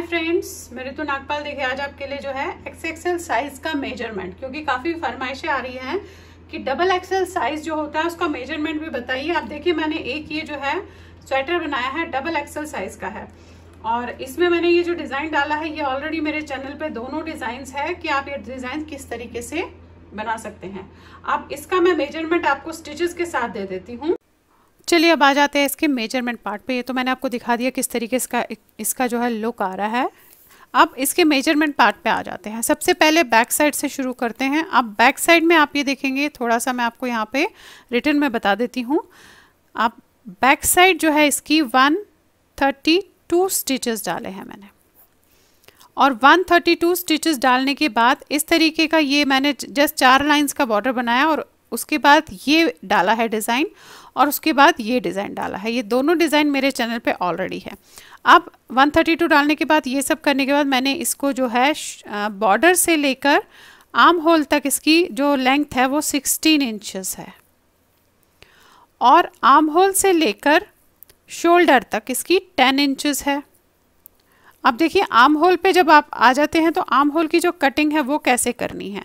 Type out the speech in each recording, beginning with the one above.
hi friends मैं ऋतु नागपाल देखे आज आपके लिए जो है एक्स साइज का मेजरमेंट क्योंकि काफ़ी फरमाइशें आ रही हैं कि डबल एक्सएल साइज जो होता है उसका मेजरमेंट भी बताइए आप देखिए मैंने एक ये जो है स्वेटर बनाया है डबल एक्सएल साइज का है और इसमें मैंने ये जो डिज़ाइन डाला है ये ऑलरेडी मेरे चैनल पर दोनों डिजाइन है कि आप ये डिज़ाइन किस तरीके से बना सकते हैं आप इसका मैं मेजरमेंट आपको स्टिचेस के साथ दे देती हूँ चलिए अब आ जाते हैं इसके मेजरमेंट पार्ट पे ये तो मैंने आपको दिखा दिया किस तरीके इसका इसका जो है लुक आ रहा है अब इसके मेजरमेंट पार्ट पे आ जाते हैं सबसे पहले बैक साइड से शुरू करते हैं अब बैक साइड में आप ये देखेंगे थोड़ा सा मैं आपको यहाँ पे रिटर्न में बता देती हूँ आप बैक साइड जो है इसकी वन थर्टी टू स्टिचेस डाले हैं मैंने और 132 स्टिचेस डालने के बाद इस तरीके का ये मैंने जस्ट चार लाइंस का बॉर्डर बनाया और उसके बाद ये डाला है डिज़ाइन और उसके बाद ये डिज़ाइन डाला है ये दोनों डिज़ाइन मेरे चैनल पे ऑलरेडी है अब 132 डालने के बाद ये सब करने के बाद मैंने इसको जो है बॉर्डर से लेकर आर्म होल तक इसकी जो लेंथ है वो 16 इंचेस है और आर्म होल से लेकर शोल्डर तक इसकी 10 इंचेस है अब देखिए आर्म होल पर जब आप आ जाते हैं तो आर्म होल की जो कटिंग है वो कैसे करनी है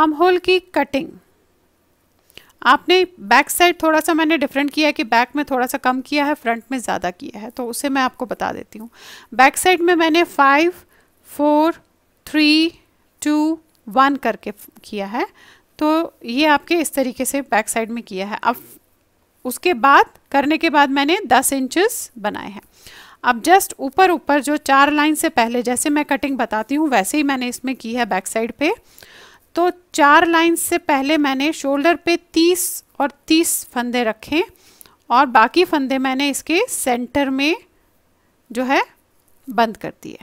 आर्म होल की कटिंग आपने बैक साइड थोड़ा सा मैंने डिफरेंट किया है कि बैक में थोड़ा सा कम किया है फ्रंट में ज़्यादा किया है तो उसे मैं आपको बता देती हूँ बैक साइड में मैंने five four three two one करके किया है तो ये आपके इस तरीके से बैक साइड में किया है अब उसके बाद करने के बाद मैंने दस इंचज बनाए हैं अब जस्ट ऊपर ऊपर जो चार लाइन से पहले जैसे मैं कटिंग बताती हूँ वैसे ही मैंने इसमें की है बैक साइड पर तो चार लाइन से पहले मैंने शोल्डर पे तीस और तीस फंदे रखे और बाकी फंदे मैंने इसके सेंटर में जो है बंद कर दिए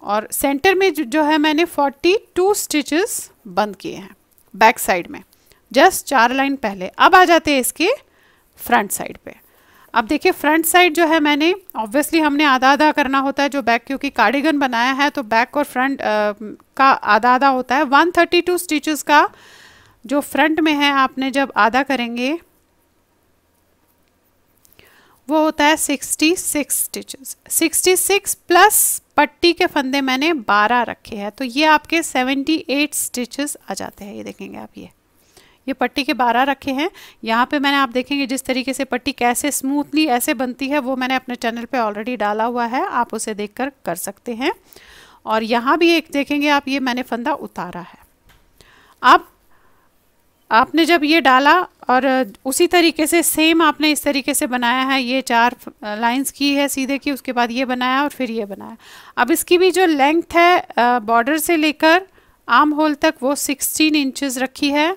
और सेंटर में जो, जो है मैंने फोर्टी टू स्टिचेस बंद किए हैं बैक साइड में जस्ट चार लाइन पहले अब आ जाते हैं इसके फ्रंट साइड पे अब देखिए फ्रंट साइड जो है मैंने ऑब्वियसली हमने आधा आधा करना होता है जो बैक क्योंकि कार्डिगन बनाया है तो बैक और फ्रंट का आधा आधा होता है 132 थर्टी स्टिचेस का जो फ्रंट में है आपने जब आधा करेंगे वो होता है 66 सिक्स स्टिचेस सिक्सटी प्लस पट्टी के फंदे मैंने 12 रखे हैं तो ये आपके 78 स्टिचेस आ जाते हैं ये देखेंगे आप ये ये पट्टी के बारह रखे हैं यहाँ पे मैंने आप देखेंगे जिस तरीके से पट्टी कैसे स्मूथली ऐसे बनती है वो मैंने अपने चैनल पे ऑलरेडी डाला हुआ है आप उसे देखकर कर सकते हैं और यहाँ भी एक देखेंगे आप ये मैंने फंदा उतारा है अब आपने जब ये डाला और उसी तरीके से सेम आपने इस तरीके से बनाया है ये चार लाइंस की है सीधे की उसके बाद ये बनाया और फिर ये बनाया अब इसकी भी जो लेंथ है बॉर्डर से लेकर आर्म होल तक वो 16 इंचेस रखी है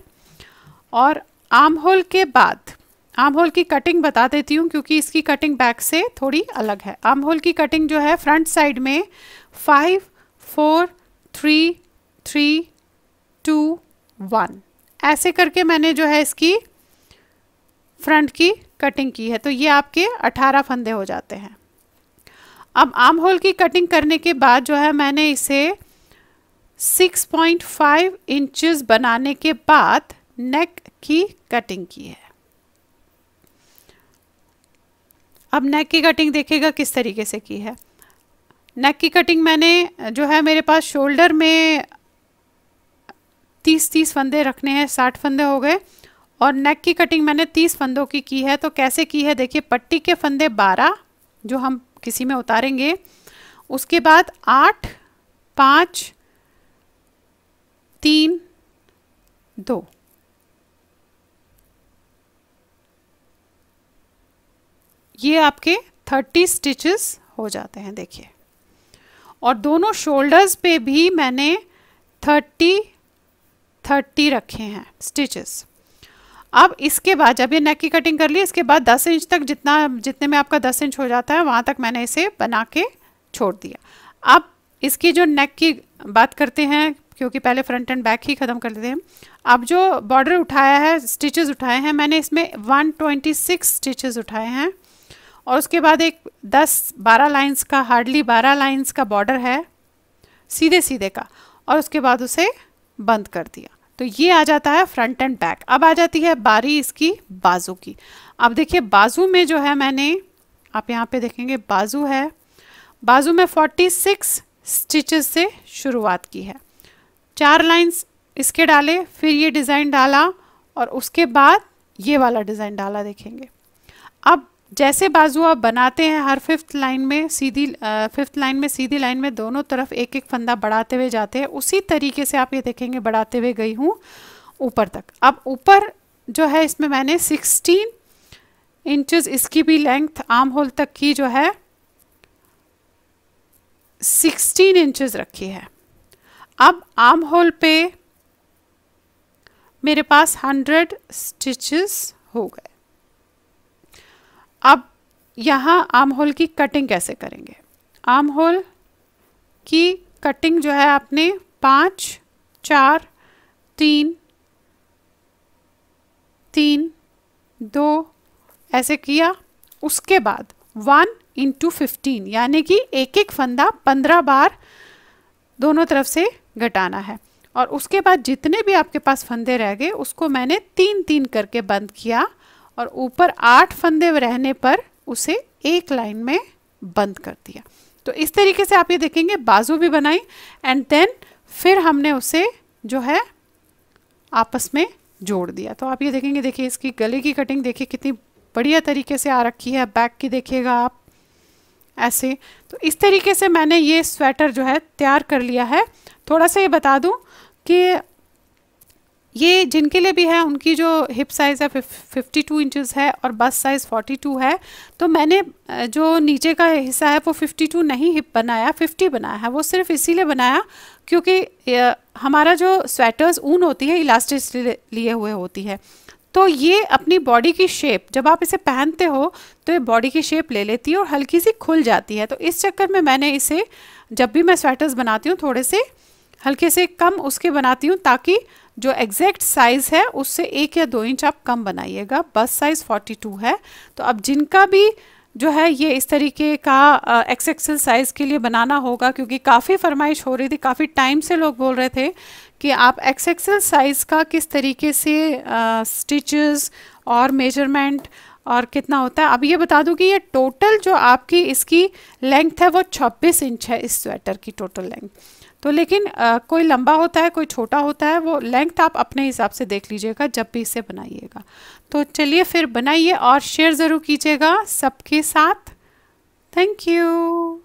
और आम होल के बाद आम होल की कटिंग बता देती हूँ क्योंकि इसकी कटिंग बैक से थोड़ी अलग है आम होल की कटिंग जो है फ्रंट साइड में five four three three two one ऐसे करके मैंने जो है इसकी फ्रंट की कटिंग की है तो ये आपके 18 फंदे हो जाते हैं अब आम होल की कटिंग करने के बाद जो है मैंने इसे 6.5 इंचेस बनाने के बाद नेक की कटिंग की है अब नेक की कटिंग देखेगा किस तरीके से की है नेक की कटिंग मैंने जो है मेरे पास शोल्डर में तीस तीस फंदे रखने हैं साठ फंदे हो गए और नेक की कटिंग मैंने तीस फंदों की की है तो कैसे की है देखिए पट्टी के फंदे बारह जो हम किसी में उतारेंगे उसके बाद आठ पाँच तीन दो ये आपके थर्टी स्टिचेस हो जाते हैं देखिए और दोनों शोल्डर्स पे भी मैंने थर्टी थर्टी रखे हैं स्टिचेस अब इसके बाद जब ये नेक की कटिंग कर ली इसके बाद 10 इंच तक जितना जितने में आपका 10 इंच हो जाता है वहाँ तक मैंने इसे बना के छोड़ दिया अब इसकी जो नेक की बात करते हैं क्योंकि पहले फ्रंट एंड बैक ही ख़त्म कर लेते हैं अब जो बॉर्डर उठाया है स्टिचेस उठाए हैं मैंने इसमें 126 स्टिचेस उठाए हैं और उसके बाद एक 10-12 लाइंस का हार्डली 12 लाइंस का बॉर्डर है सीधे सीधे का और उसके बाद उसे बंद कर दिया तो ये आ जाता है फ्रंट एंड बैक अब आ जाती है बारी इसकी बाजू की अब देखिए बाजू में जो है मैंने आप यहाँ पे देखेंगे बाजू है बाजू में 46 स्टिचेस से शुरुआत की है चार लाइंस इसके डाले फिर ये डिज़ाइन डाला और उसके बाद ये वाला डिज़ाइन डाला देखेंगे अब जैसे बाजू आप बनाते हैं हर फिफ्थ लाइन में सीधी फिफ्थ लाइन में सीधी लाइन में दोनों तरफ एक एक फंदा बढ़ाते हुए जाते हैं उसी तरीके से आप ये देखेंगे बढ़ाते हुए गई हूँ ऊपर तक अब ऊपर जो है इसमें मैंने सिक्सटीन इंचज इसकी भी लेंथ आर्म होल तक की जो है सिक्सटीन इंचज रखी है अब आर्म होल पे मेरे पास हंड्रेड स्टिचेस हो गए अब यहाँ आम होल की कटिंग कैसे करेंगे आम होल की कटिंग जो है आपने पाँच चार तीन तीन दो ऐसे किया उसके बाद वन इंटू फिफ्टीन यानी कि एक एक फंदा पंद्रह बार दोनों तरफ से घटाना है और उसके बाद जितने भी आपके पास फंदे रह गए उसको मैंने तीन तीन करके बंद किया और ऊपर आठ फंदे रहने पर उसे एक लाइन में बंद कर दिया तो इस तरीके से आप ये देखेंगे बाजू भी बनाई एंड देन फिर हमने उसे जो है आपस में जोड़ दिया तो आप ये देखेंगे देखिए इसकी गले की कटिंग देखिए कितनी बढ़िया तरीके से आ रखी है बैक की देखिएगा आप ऐसे तो इस तरीके से मैंने ये स्वेटर जो है तैयार कर लिया है थोड़ा सा ये बता दूँ कि ये जिनके लिए भी है उनकी जो हिप साइज़ है फिफ्टी टू इंचज़ है और बस साइज़ फोर्टी टू है तो मैंने जो नीचे का हिस्सा है वो फिफ्टी टू नहीं हिप बनाया फिफ्टी बनाया है वो सिर्फ इसीलिए बनाया क्योंकि हमारा जो स्वेटर्स ऊन होती है इलास्टिक लिए हुए होती है तो ये अपनी बॉडी की शेप जब आप इसे पहनते हो तो ये बॉडी की शेप ले लेती है और हल्की सी खुल जाती है तो इस चक्कर में मैंने इसे जब भी मैं स्वेटर्स बनाती हूँ थोड़े से हल्के से कम उसके बनाती हूँ ताकि जो एग्जैक्ट साइज़ है उससे एक या दो इंच आप कम बनाइएगा बस साइज़ 42 है तो अब जिनका भी जो है ये इस तरीके का एक्स एक्सल साइज़ के लिए बनाना होगा क्योंकि काफ़ी फरमाइश हो रही थी काफ़ी टाइम से लोग बोल रहे थे कि आप एक्स साइज़ का किस तरीके से स्टिचेस और मेजरमेंट और कितना होता है अब ये बता दूँ कि ये टोटल जो आपकी इसकी लेंथ है वो 26 इंच है इस स्वेटर की टोटल लेंथ तो लेकिन आ, कोई लंबा होता है कोई छोटा होता है वो लेंथ आप अपने हिसाब से देख लीजिएगा जब भी इसे बनाइएगा तो चलिए फिर बनाइए और शेयर ज़रूर कीजिएगा सबके साथ थैंक यू